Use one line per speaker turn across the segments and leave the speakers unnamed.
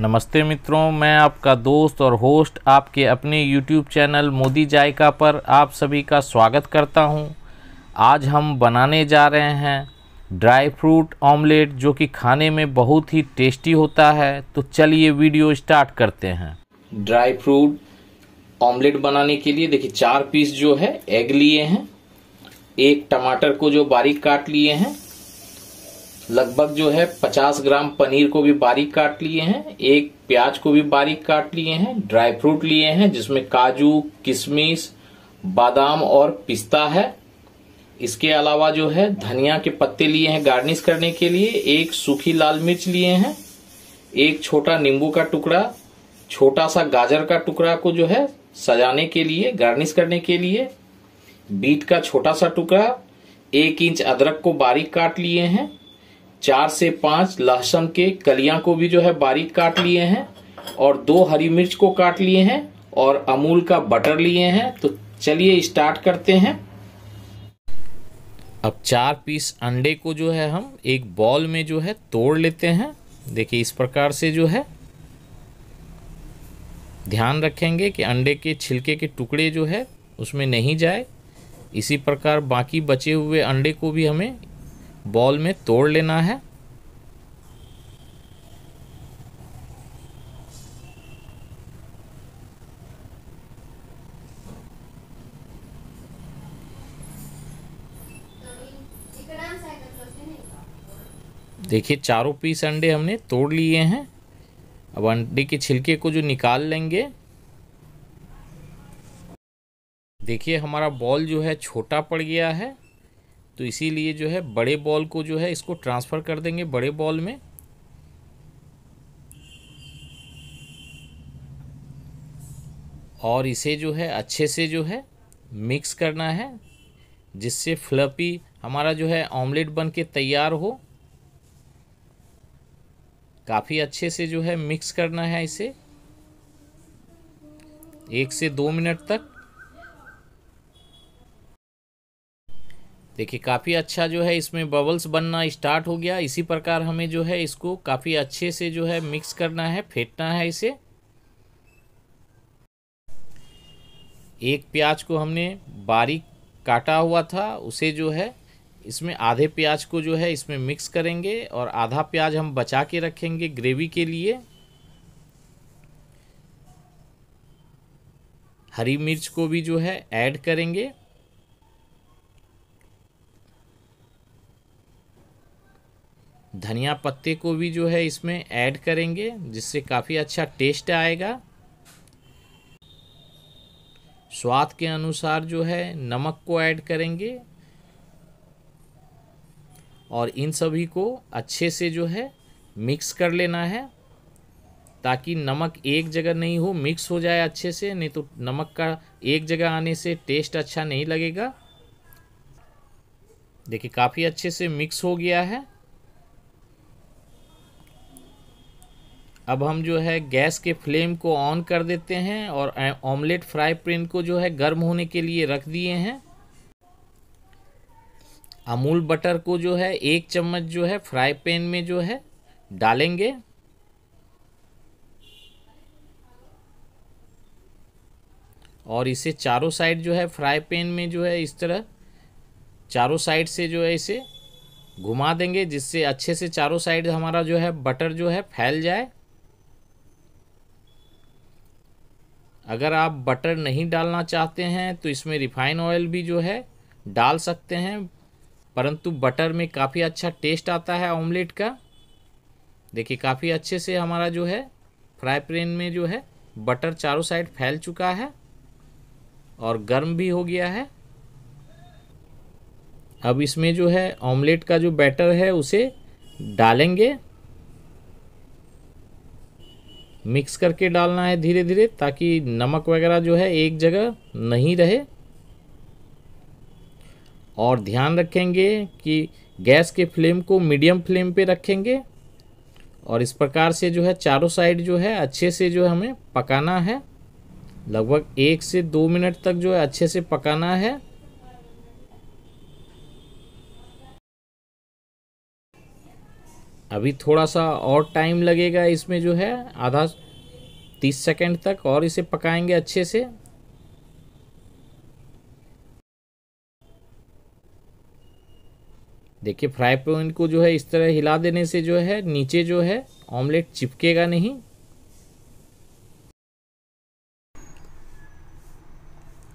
नमस्ते मित्रों मैं आपका दोस्त और होस्ट आपके अपने YouTube चैनल मोदी जायका पर आप सभी का स्वागत करता हूं। आज हम बनाने जा रहे हैं ड्राई फ्रूट ऑमलेट जो कि खाने में बहुत ही टेस्टी होता है तो चलिए वीडियो स्टार्ट करते हैं ड्राई फ्रूट ऑमलेट बनाने के लिए देखिए चार पीस जो है एग लिए हैं एक टमाटर को जो बारीक काट लिए हैं लगभग जो है 50 ग्राम पनीर को भी बारीक काट लिए हैं एक प्याज को भी बारीक काट लिए हैं ड्राई फ्रूट लिए हैं जिसमें काजू किशमिश बादाम और पिस्ता है इसके अलावा जो है धनिया के पत्ते लिए हैं गार्निश करने के लिए एक सूखी लाल मिर्च लिए हैं एक छोटा नींबू का टुकड़ा छोटा सा गाजर का टुकड़ा को जो है सजाने के लिए गार्निश करने के लिए बीट का छोटा सा टुकड़ा एक इंच अदरक को बारीक काट लिए हैं चार से पांच लहसुन के कलिया को भी जो है बारीक काट लिए हैं और दो हरी मिर्च को काट लिए हैं और अमूल का बटर लिए हैं तो चलिए स्टार्ट करते हैं अब चार पीस अंडे को जो है हम एक बॉल में जो है तोड़ लेते हैं देखिए इस प्रकार से जो है ध्यान रखेंगे कि अंडे के छिलके के टुकड़े जो है उसमें नहीं जाए इसी प्रकार बाकी बचे हुए अंडे को भी हमें बॉल में तोड़ लेना है देखिए चारों पीस अंडे हमने तोड़ लिए हैं अब अंडे के छिलके को जो निकाल लेंगे देखिए हमारा बॉल जो है छोटा पड़ गया है तो इसीलिए जो है बड़े बॉल को जो है इसको ट्रांसफ़र कर देंगे बड़े बॉल में और इसे जो है अच्छे से जो है मिक्स करना है जिससे फ्लपी हमारा जो है ऑमलेट बन के तैयार हो काफ़ी अच्छे से जो है मिक्स करना है इसे एक से दो मिनट तक देखिए काफ़ी अच्छा जो है इसमें बबल्स बनना स्टार्ट हो गया इसी प्रकार हमें जो है इसको काफ़ी अच्छे से जो है मिक्स करना है फेंटना है इसे एक प्याज को हमने बारीक काटा हुआ था उसे जो है इसमें आधे प्याज को जो है इसमें मिक्स करेंगे और आधा प्याज हम बचा के रखेंगे ग्रेवी के लिए हरी मिर्च को भी जो है ऐड करेंगे धनिया पत्ते को भी जो है इसमें ऐड करेंगे जिससे काफ़ी अच्छा टेस्ट आएगा स्वाद के अनुसार जो है नमक को ऐड करेंगे और इन सभी को अच्छे से जो है मिक्स कर लेना है ताकि नमक एक जगह नहीं हो मिक्स हो जाए अच्छे से नहीं तो नमक का एक जगह आने से टेस्ट अच्छा नहीं लगेगा देखिए काफ़ी अच्छे से मिक्स हो गया है अब हम जो है गैस के फ्लेम को ऑन कर देते हैं और ऑमलेट फ्राई पैन को जो है गर्म होने के लिए रख दिए हैं अमूल बटर को जो है एक चम्मच जो है फ्राई पैन में जो है डालेंगे और इसे चारों साइड जो है फ्राई पैन में जो है इस तरह चारों साइड से जो है इसे घुमा देंगे जिससे अच्छे से चारों साइड हमारा जो है बटर जो है फैल जाए अगर आप बटर नहीं डालना चाहते हैं तो इसमें रिफाइन ऑयल भी जो है डाल सकते हैं परंतु बटर में काफ़ी अच्छा टेस्ट आता है ऑमलेट का देखिए काफ़ी अच्छे से हमारा जो है फ्राई पैन में जो है बटर चारों साइड फैल चुका है और गर्म भी हो गया है अब इसमें जो है ऑमलेट का जो बैटर है उसे डालेंगे मिक्स करके डालना है धीरे धीरे ताकि नमक वगैरह जो है एक जगह नहीं रहे और ध्यान रखेंगे कि गैस के फ्लेम को मीडियम फ्लेम पे रखेंगे और इस प्रकार से जो है चारों साइड जो है अच्छे से जो हमें पकाना है लगभग एक से दो मिनट तक जो है अच्छे से पकाना है अभी थोड़ा सा और टाइम लगेगा इसमें जो है आधा तीस सेकेंड तक और इसे पकाएंगे अच्छे से देखिए फ्राई पैन को जो है इस तरह हिला देने से जो है नीचे जो है ऑमलेट चिपकेगा नहीं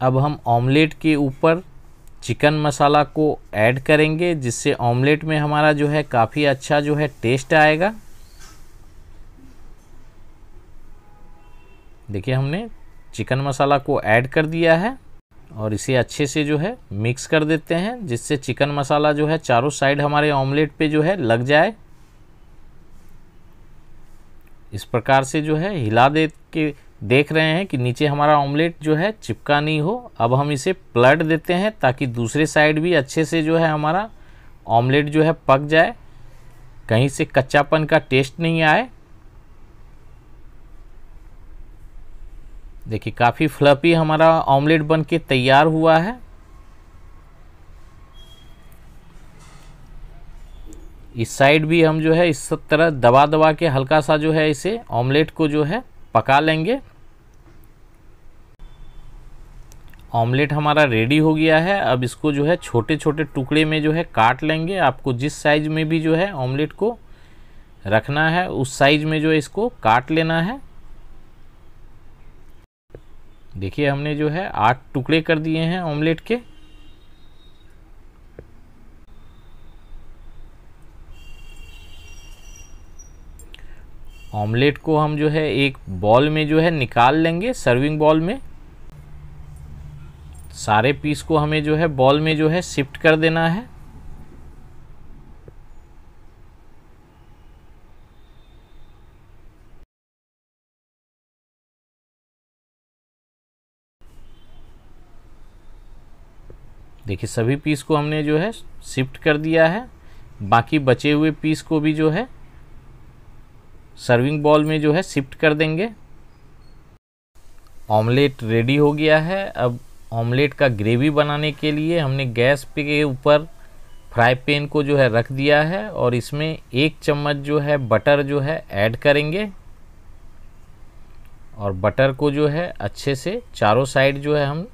अब हम ऑमलेट के ऊपर चिकन मसाला को ऐड करेंगे जिससे ऑमलेट में हमारा जो है काफ़ी अच्छा जो है टेस्ट आएगा देखिए हमने चिकन मसाला को ऐड कर दिया है और इसे अच्छे से जो है मिक्स कर देते हैं जिससे चिकन मसाला जो है चारों साइड हमारे ऑमलेट पे जो है लग जाए इस प्रकार से जो है हिला दे के देख रहे हैं कि नीचे हमारा ऑमलेट जो है चिपका नहीं हो अब हम इसे प्लट देते हैं ताकि दूसरे साइड भी अच्छे से जो है हमारा ऑमलेट जो है पक जाए कहीं से कच्चापन का टेस्ट नहीं आए देखिए काफ़ी फ्लपी हमारा ऑमलेट बन के तैयार हुआ है इस साइड भी हम जो है इस तरह दबा दबा के हल्का सा जो है इसे ऑमलेट को जो है पका लेंगे ऑमलेट हमारा रेडी हो गया है अब इसको जो है छोटे छोटे टुकड़े में जो है काट लेंगे आपको जिस साइज में भी जो है ऑमलेट को रखना है उस साइज में जो है इसको काट लेना है देखिए हमने जो है आठ टुकड़े कर दिए हैं ऑमलेट के ऑमलेट को हम जो है एक बॉल में जो है निकाल लेंगे सर्विंग बॉल में सारे पीस को हमें जो है बॉल में जो है शिफ्ट कर देना है देखिए सभी पीस को हमने जो है शिफ्ट कर दिया है बाकी बचे हुए पीस को भी जो है सर्विंग बॉल में जो है शिफ्ट कर देंगे ऑमलेट रेडी हो गया है अब ऑमलेट का ग्रेवी बनाने के लिए हमने गैस पे के ऊपर फ्राई पैन को जो है रख दिया है और इसमें एक चम्मच जो है बटर जो है ऐड करेंगे और बटर को जो है अच्छे से चारों साइड जो है हम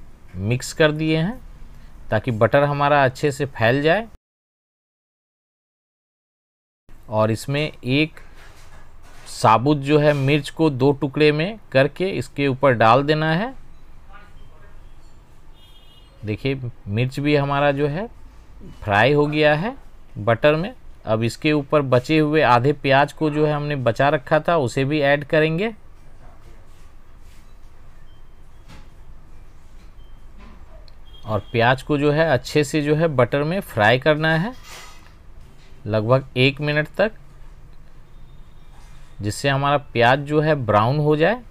मिक्स कर दिए हैं ताकि बटर हमारा अच्छे से फैल जाए और इसमें एक साबुत जो है मिर्च को दो टुकड़े में करके इसके ऊपर डाल देना है देखिए मिर्च भी हमारा जो है फ्राई हो गया है बटर में अब इसके ऊपर बचे हुए आधे प्याज को जो है हमने बचा रखा था उसे भी ऐड करेंगे और प्याज को जो है अच्छे से जो है बटर में फ्राई करना है लगभग एक मिनट तक जिससे हमारा प्याज जो है ब्राउन हो जाए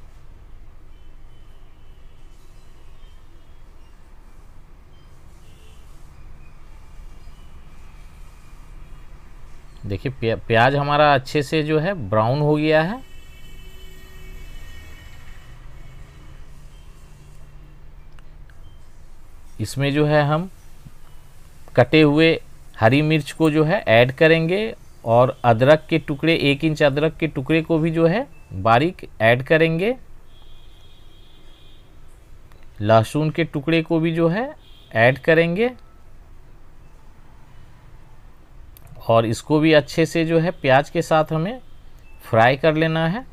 देखिए प्याज हमारा अच्छे से जो है ब्राउन हो गया है इसमें जो है हम कटे हुए हरी मिर्च को जो है ऐड करेंगे और अदरक के टुकड़े एक इंच अदरक के टुकड़े को भी जो है बारीक ऐड करेंगे लहसुन के टुकड़े को भी जो है ऐड करेंगे और इसको भी अच्छे से जो है प्याज के साथ हमें फ्राई कर लेना है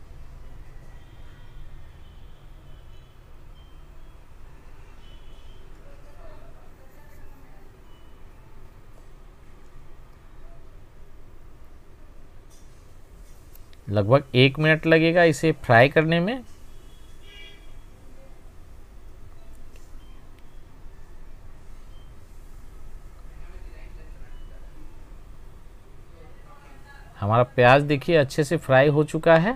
लगभग एक मिनट लगेगा इसे फ्राई करने में हमारा प्याज देखिए अच्छे से फ्राई हो चुका है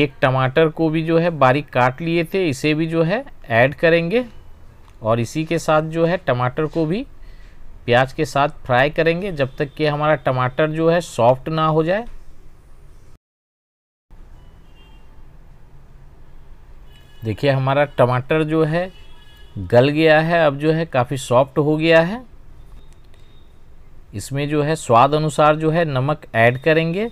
एक टमाटर को भी जो है बारीक काट लिए थे इसे भी जो है ऐड करेंगे और इसी के साथ जो है टमाटर को भी प्याज के साथ फ्राई करेंगे जब तक कि हमारा टमाटर जो है सॉफ्ट ना हो जाए देखिए हमारा टमाटर जो है गल गया है अब जो है काफ़ी सॉफ्ट हो गया है इसमें जो है स्वाद अनुसार जो है नमक ऐड करेंगे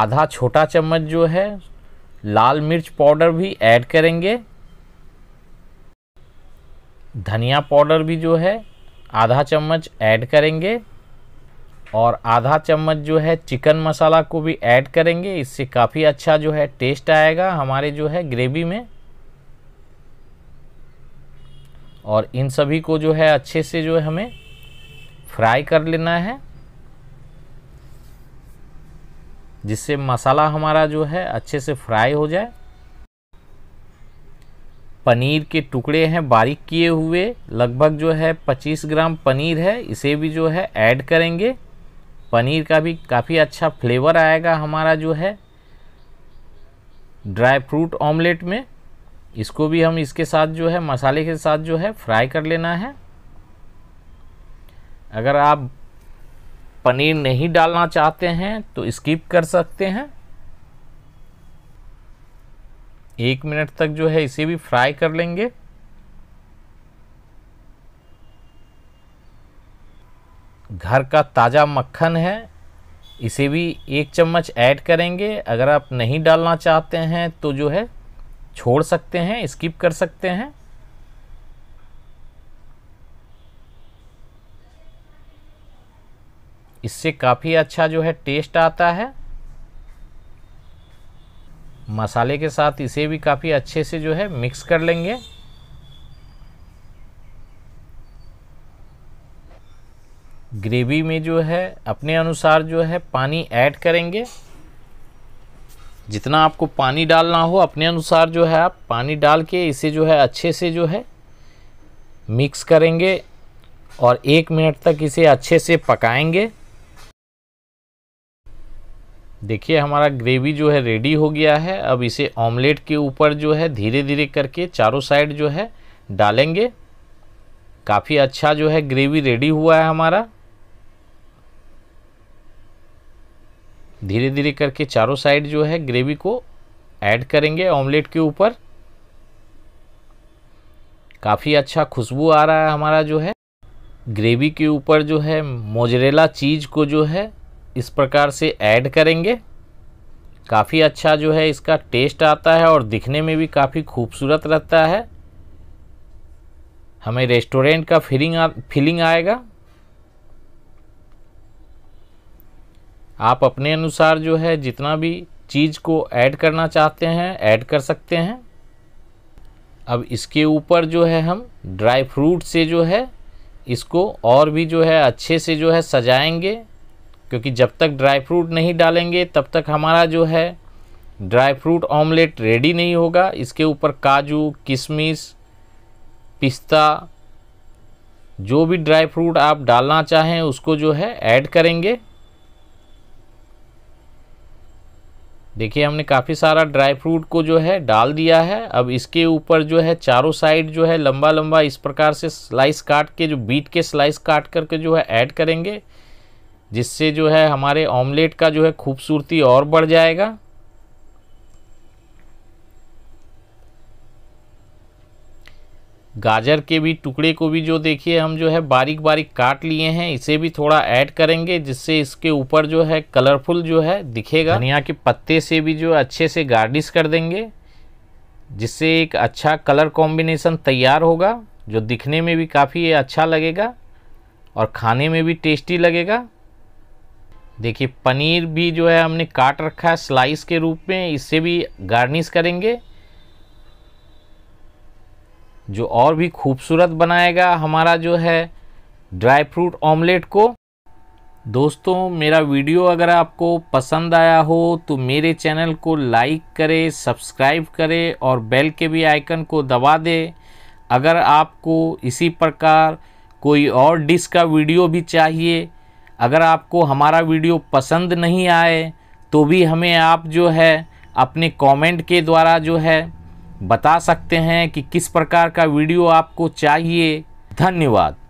आधा छोटा चम्मच जो है लाल मिर्च पाउडर भी ऐड करेंगे धनिया पाउडर भी जो है आधा चम्मच ऐड करेंगे और आधा चम्मच जो है चिकन मसाला को भी ऐड करेंगे इससे काफ़ी अच्छा जो है टेस्ट आएगा हमारे जो है ग्रेवी में और इन सभी को जो है अच्छे से जो है हमें फ्राई कर लेना है जिससे मसाला हमारा जो है अच्छे से फ्राई हो जाए पनीर के टुकड़े हैं बारीक किए हुए लगभग जो है 25 ग्राम पनीर है इसे भी जो है ऐड करेंगे पनीर का भी काफ़ी अच्छा फ्लेवर आएगा हमारा जो है ड्राई फ्रूट ऑमलेट में इसको भी हम इसके साथ जो है मसाले के साथ जो है फ्राई कर लेना है अगर आप पनीर नहीं डालना चाहते हैं तो स्किप कर सकते हैं एक मिनट तक जो है इसे भी फ्राई कर लेंगे घर का ताज़ा मक्खन है इसे भी एक चम्मच ऐड करेंगे अगर आप नहीं डालना चाहते हैं तो जो है छोड़ सकते हैं स्किप कर सकते हैं इससे काफ़ी अच्छा जो है टेस्ट आता है मसाले के साथ इसे भी काफ़ी अच्छे से जो है मिक्स कर लेंगे ग्रेवी में जो है अपने अनुसार जो है पानी ऐड करेंगे जितना आपको पानी डालना हो अपने अनुसार जो है आप पानी डाल के इसे जो है अच्छे से जो है मिक्स करेंगे और एक मिनट तक इसे अच्छे से पकाएंगे देखिए हमारा ग्रेवी जो है रेडी हो गया है अब इसे ऑमलेट के ऊपर जो है धीरे धीरे करके चारों साइड जो है डालेंगे काफ़ी अच्छा जो है ग्रेवी रेडी हुआ है हमारा धीरे धीरे करके चारों साइड जो है ग्रेवी को ऐड करेंगे ऑमलेट के ऊपर काफ़ी अच्छा खुशबू आ रहा है हमारा जो है ग्रेवी के ऊपर जो है मोजरेला चीज़ को जो है इस प्रकार से ऐड करेंगे काफ़ी अच्छा जो है इसका टेस्ट आता है और दिखने में भी काफ़ी खूबसूरत रहता है हमें रेस्टोरेंट का फीलिंग फीलिंग आएगा आप अपने अनुसार जो है जितना भी चीज़ को ऐड करना चाहते हैं ऐड कर सकते हैं अब इसके ऊपर जो है हम ड्राई फ्रूट से जो है इसको और भी जो है अच्छे से जो है सजाएंगे क्योंकि जब तक ड्राई फ्रूट नहीं डालेंगे तब तक हमारा जो है ड्राई फ्रूट ऑमलेट रेडी नहीं होगा इसके ऊपर काजू किशमिश पिस्ता जो भी ड्राई फ्रूट आप डालना चाहें उसको जो है ऐड करेंगे देखिए हमने काफ़ी सारा ड्राई फ्रूट को जो है डाल दिया है अब इसके ऊपर जो है चारों साइड जो है लंबा लंबा इस प्रकार से स्लाइस काट के जो बीट के स्लाइस काट करके जो है ऐड करेंगे जिससे जो है हमारे ऑमलेट का जो है खूबसूरती और बढ़ जाएगा गाजर के भी टुकड़े को भी जो देखिए हम जो है बारीक बारीक काट लिए हैं इसे भी थोड़ा ऐड करेंगे जिससे इसके ऊपर जो है कलरफुल जो है दिखेगा धनिया के पत्ते से भी जो अच्छे से गार्निश कर देंगे जिससे एक अच्छा कलर कॉम्बिनेशन तैयार होगा जो दिखने में भी काफ़ी अच्छा लगेगा और खाने में भी टेस्टी लगेगा देखिए पनीर भी जो है हमने काट रखा है स्लाइस के रूप में इससे भी गार्निश करेंगे जो और भी खूबसूरत बनाएगा हमारा जो है ड्राई फ्रूट ऑमलेट को दोस्तों मेरा वीडियो अगर आपको पसंद आया हो तो मेरे चैनल को लाइक करें सब्सक्राइब करें और बेल के भी आइकन को दबा दें अगर आपको इसी प्रकार कोई और डिश का वीडियो भी चाहिए अगर आपको हमारा वीडियो पसंद नहीं आए तो भी हमें आप जो है अपने कमेंट के द्वारा जो है बता सकते हैं कि किस प्रकार का वीडियो आपको चाहिए धन्यवाद